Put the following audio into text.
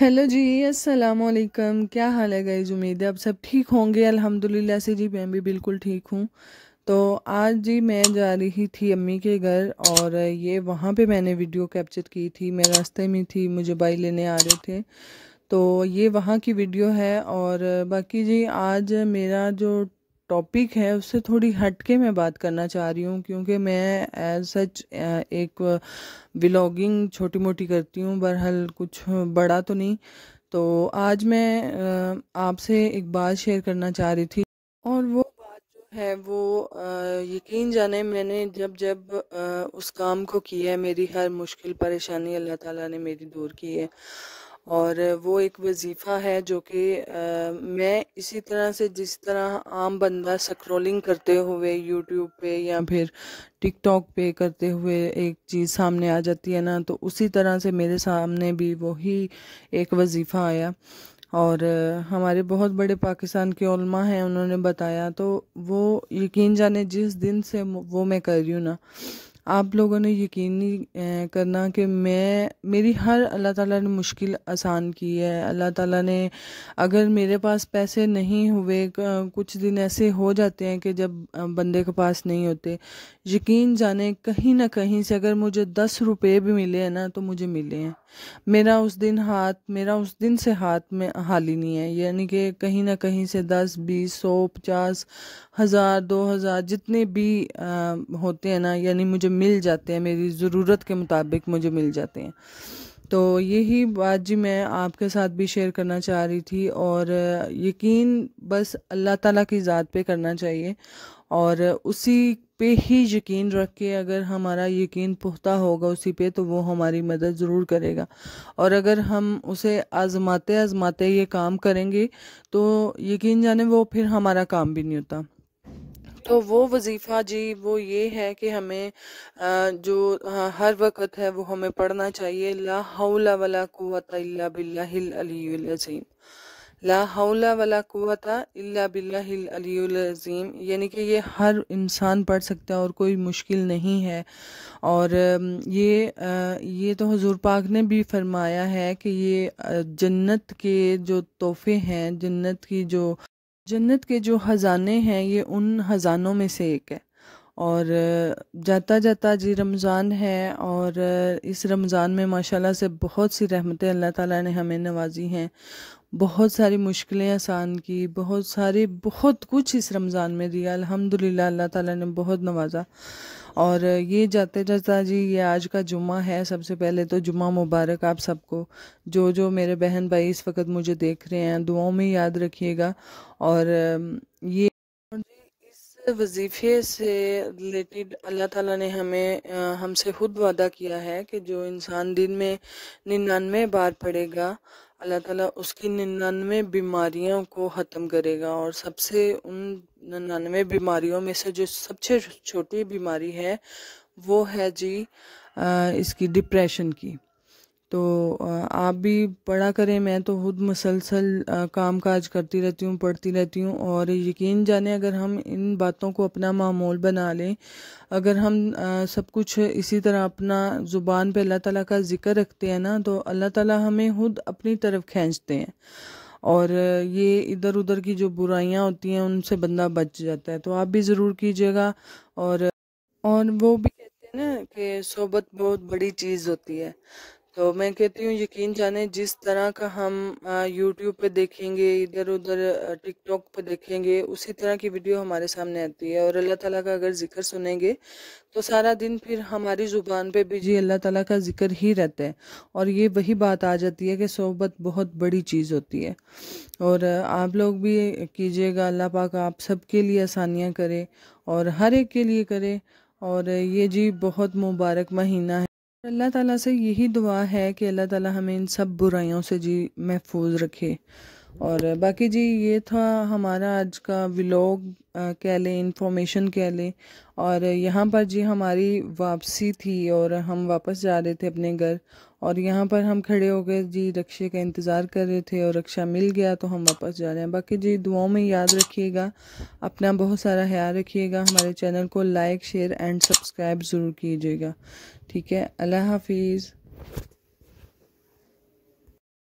hello जी अस्सलाम वालेकुम क्या हाल है गई उम्मीद है आप सब ठीक होंगे अल्हम्दुलिल्लाह से जी मैं भी बिल्कुल ठीक हूँ तो आज जी मैं जा रही थी अम्मी के घर और ये वहाँ पे मैंने वीडियो कैप्चर की थी मैं रास्ते में थी मुझे बाई लेने आ रहे थे तो ये वहाँ की वीडियो है और बाकी जी आज मेरा जो टॉपिक है उससे थोड़ी हटके मैं बात करना चाह रही हूँ क्योंकि मैं एज सच एक व्लॉगिंग छोटी मोटी करती हूँ बहरहाल कुछ बड़ा तो नहीं तो आज मैं आपसे एक बात शेयर करना चाह रही थी और वो बात जो है वो यकीन जाने मैंने जब जब उस काम को किया है मेरी हर मुश्किल परेशानी अल्लाह ताला ने मेरी दूर की है और वो एक वजीफ़ा है जो कि मैं इसी तरह से जिस तरह आम बंदा स्क्रोलिंग करते हुए यूट्यूब पे या फिर टिकटॉक पे करते हुए एक चीज़ सामने आ जाती है ना तो उसी तरह से मेरे सामने भी वही एक वजीफ़ा आया और हमारे बहुत बड़े पाकिस्तान के उलमा हैं उन्होंने बताया तो वो यकीन जाने जिस दिन से वो मैं कर रही हूँ ना आप लोगों ने यकीन नहीं करना कि मैं मेरी हर अल्लाह ताला ने मुश्किल आसान की है अल्लाह ताला ने अगर मेरे पास पैसे नहीं हुए कुछ दिन ऐसे हो जाते हैं कि जब बंदे के पास नहीं होते यकीन जाने कहीं ना कहीं से अगर मुझे दस रुपये भी मिले हैं ना तो मुझे मिले हैं मेरा उस दिन हाथ मेरा उस दिन से हाथ में हाली नहीं है यानी कि कहीं ना कहीं से दस बीस सौ पचास हज़ार दो हज़ार जितने भी आ, होते हैं ना यानी मुझे मिल जाते हैं मेरी ज़रूरत के मुताबिक मुझे मिल जाते हैं तो यही बात जी मैं आपके साथ भी शेयर करना चाह रही थी और यकीन बस अल्लाह ताला की ज़ात पे करना चाहिए और उसी पे ही यकीन रख के अगर हमारा यकीन पुख्ता होगा उसी पे तो वो हमारी मदद ज़रूर करेगा और अगर हम उसे आजमाते आजमाते ये काम करेंगे तो यकीन जाने वो फिर हमारा काम भी नहीं होता तो वो वजीफ़ा जी वो ये है कि हमें जो हर वक्त है वो हमें पढ़ना चाहिए ला हौला वला कुत अजीम ला हौला वला कुवता इल्ला बिल्लाजीम यानी कि ये हर इंसान पढ़ सकता है और कोई मुश्किल नहीं है और ये ये तो हजूर पाक ने भी फरमाया है कि ये जन्नत के जो तोहफे हैं जन्नत की जो जन्नत के जो ख़जाने हैं ये उन ख़जानों में से एक है और जाता जाता जी रमज़ान है और इस रमज़ान में माशाल्लाह से बहुत सी रहमतें अल्लाह ताला ने हमें नवाजी हैं बहुत सारी मुश्किलें आसान की बहुत सारी बहुत कुछ इस रमज़ान में दिया अल्हम्दुलिल्लाह अल्लाह ताला ने बहुत नवाजा और ये जाते जाता जी ये आज का जुम्मा है सबसे पहले तो जुम्मा मुबारक आप सबको जो जो मेरे बहन भाई इस वक्त मुझे देख रहे हैं दुआओं में याद रखिएगा और ये वजीफे से रिलेटेड अल्लाह ताला ने हमें हमसे खुद वादा किया है कि जो इंसान दिन में निन्यानवे बार पड़ेगा अल्लाह ताला उसकी निन्यानवे बीमारियों को ख़त्म करेगा और सबसे उन निन्यानवे बीमारियों में से जो सबसे छोटी बीमारी है वो है जी इसकी डिप्रेशन की तो आप भी पढ़ा करें मैं तो खुद मसलसल काम काज करती रहती हूँ पढ़ती रहती हूँ और यकीन जाने अगर हम इन बातों को अपना मामूल बना लें अगर हम सब कुछ इसी तरह अपना ज़ुबान पे अल्लाह ताला का ज़िक्र रखते हैं ना तो अल्लाह ताला हमें खुद अपनी तरफ खींचते हैं और ये इधर उधर की जो बुराइयाँ होती हैं उनसे बंदा बच जाता है तो आप भी ज़रूर कीजिएगा और और वो भी कहते हैं ना कि सोबत बहुत बड़ी चीज़ होती है तो मैं कहती हूँ यकीन जाने जिस तरह का हम यूट्यूब पे देखेंगे इधर उधर TikTok पे देखेंगे उसी तरह की वीडियो हमारे सामने आती है और अल्लाह ताला का अगर ज़िक्र सुनेंगे तो सारा दिन फिर हमारी ज़ुबान पे भी जी अल्लाह ताला का ज़िक्र ही रहता है और ये वही बात आ जाती है कि सोहबत बहुत बड़ी चीज़ होती है और आप लोग भी कीजिएगा अल्लाह पाक आप सब के लिए आसानियाँ करे और हर एक के लिए करे और ये जी बहुत मुबारक महीना है अल्लाह ताला से यही दुआ है कि अल्लाह ताला हमें इन सब बुराइयों से जी महफूज रखे और बाकी जी ये था हमारा आज का व्लॉग कह लें इंफॉर्मेशन कह लें और यहाँ पर जी हमारी वापसी थी और हम वापस जा रहे थे अपने घर और यहाँ पर हम खड़े हो गए जी रक्शे का इंतज़ार कर रहे थे और रक्शा मिल गया तो हम वापस जा रहे हैं बाकी जी दुआओं में याद रखिएगा अपना बहुत सारा ख्याल रखिएगा हमारे चैनल को लाइक शेयर एंड सब्सक्राइब ज़रूर कीजिएगा ठीक है अल्लाह हाफिज़